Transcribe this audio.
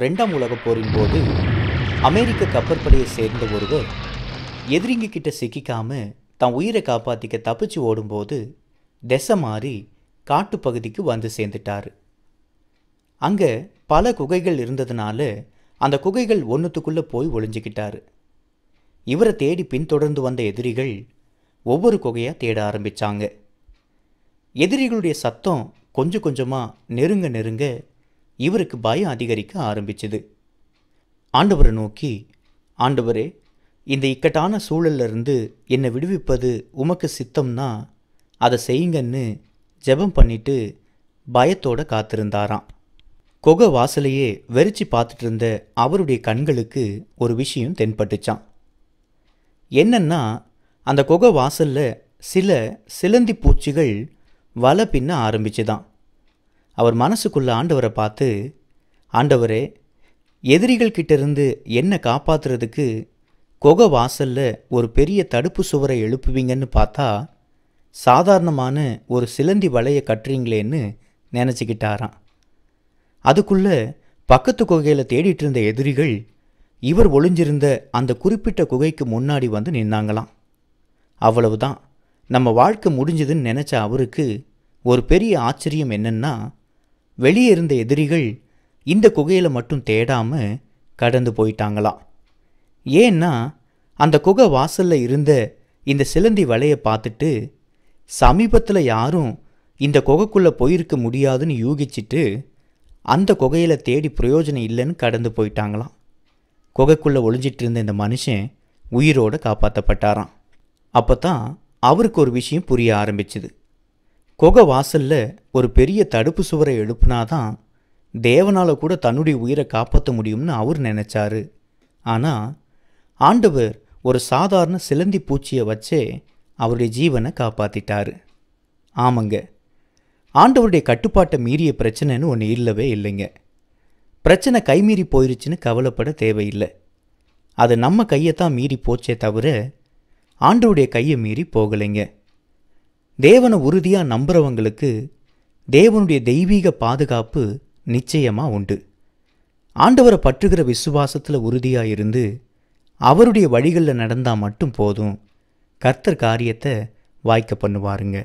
ரெண்டாம் உலகப் போரின் போது அமெரிக்க கப்பற்படையை சேர்ந்த ஒருவர் எதிரிங்க கிட்ட சிக்கிக்காம தன் உயிரை காப்பாற்றிக்க தப்பிச்சு ஓடும்போது திசை மாறி காட்டுப்பகுதிக்கு வந்து சேர்ந்துட்டார் அங்கே பல குகைகள் இருந்ததுனால அந்த குகைகள் ஒன்றுத்துக்குள்ளே போய் ஒளிஞ்சிக்கிட்டார் இவரை தேடி பின்தொடர்ந்து வந்த எதிரிகள் ஒவ்வொரு குகையாக தேட ஆரம்பித்தாங்க எதிரிகளுடைய சத்தம் கொஞ்சம் கொஞ்சமாக நெருங்க நெருங்க இவருக்கு பயம் அதிகரிக்க ஆரம்பிச்சது ஆண்டவரை நோக்கி ஆண்டவரே இந்த இக்கட்டான சூழல்லிருந்து என்னை விடுவிப்பது உமக்கு சித்தம்னா அதை செய்யுங்கன்னு ஜெபம் பண்ணிட்டு பயத்தோட காத்திருந்தாராம் குகை வாசலையே வெறிச்சு பார்த்துட்டு இருந்த அவருடைய கண்களுக்கு ஒரு விஷயம் தென்பட்டுச்சான் என்னன்னா அந்த குகை வாசலில் சில சிலந்தி பூச்சிகள் வலை பின்ன ஆரம்பிச்சுதான் அவர் மனசுக்குள்ள ஆண்டவரை பார்த்து ஆண்டவரே எதிரிகள் கிட்டேருந்து என்னை காப்பாத்துறதுக்கு கொக வாசலில் ஒரு பெரிய தடுப்பு சுவரை எழுப்புவீங்கன்னு பார்த்தா சாதாரணமான ஒரு சிலந்தி வலையை கட்டுறீங்களேன்னு நினச்சிக்கிட்டாராம் அதுக்குள்ளே பக்கத்து குகையில் தேடிட்டு இருந்த எதிரிகள் இவர் ஒளிஞ்சிருந்த அந்த குறிப்பிட்ட குகைக்கு முன்னாடி வந்து நின்னாங்களாம் அவ்வளவுதான் நம்ம வாழ்க்கை முடிஞ்சதுன்னு நினச்ச அவருக்கு ஒரு பெரிய ஆச்சரியம் என்னென்னா வெளியே இருந்த எதிரிகள் இந்த குகையில் மட்டும் தேடாம கடந்து போயிட்டாங்களாம் ஏன்னா அந்த குகை வாசலில் இருந்த இந்த சிலந்தி வலையை பார்த்துட்டு சமீபத்தில் யாரும் இந்த குகைக்குள்ளே போயிருக்க முடியாதுன்னு யூகிச்சிட்டு அந்த குகையில் தேடி பிரயோஜனம் இல்லைன்னு கடந்து போயிட்டாங்களாம் குகைக்குள்ளே ஒளிஞ்சிட்டு இருந்த இந்த மனுஷன் உயிரோடு காப்பாற்றப்பட்டாராம் அப்போ தான் அவருக்கு ஒரு விஷயம் புரிய ஆரம்பிச்சுது குகை வாசலில் ஒரு பெரிய தடுப்பு சுவரை எழுப்புனாதான் தேவனால் கூட தன்னுடைய உயிரை காப்பாற்ற முடியும்னு அவர் நினச்சாரு ஆனால் ஆண்டவர் ஒரு சாதாரண சிலந்தி பூச்சியை வச்சே அவருடைய ஜீவனை காப்பாற்றிட்டார் ஆமாங்க ஆண்டவருடைய கட்டுப்பாட்டை மீறிய பிரச்சனைன்னு ஒன்று இல்லவே இல்லைங்க பிரச்சனை கைமீறி போயிருச்சுன்னு கவலைப்பட தேவையில்லை அது நம்ம கையை தான் மீறி போச்சே தவிர ஆண்டவருடைய கையை மீறி போகலைங்க தேவனை உறுதியாக நம்புகிறவங்களுக்கு தேவனுடைய தெய்வீக பாதுகாப்பு நிச்சயமாக உண்டு ஆண்டவரை பற்றுகிற விசுவாசத்தில் உறுதியாக இருந்து அவருடைய வழிகளில் நடந்தால் மட்டும் போதும் கர்த்தர் காரியத்தை வாய்க்க பண்ணுவாருங்க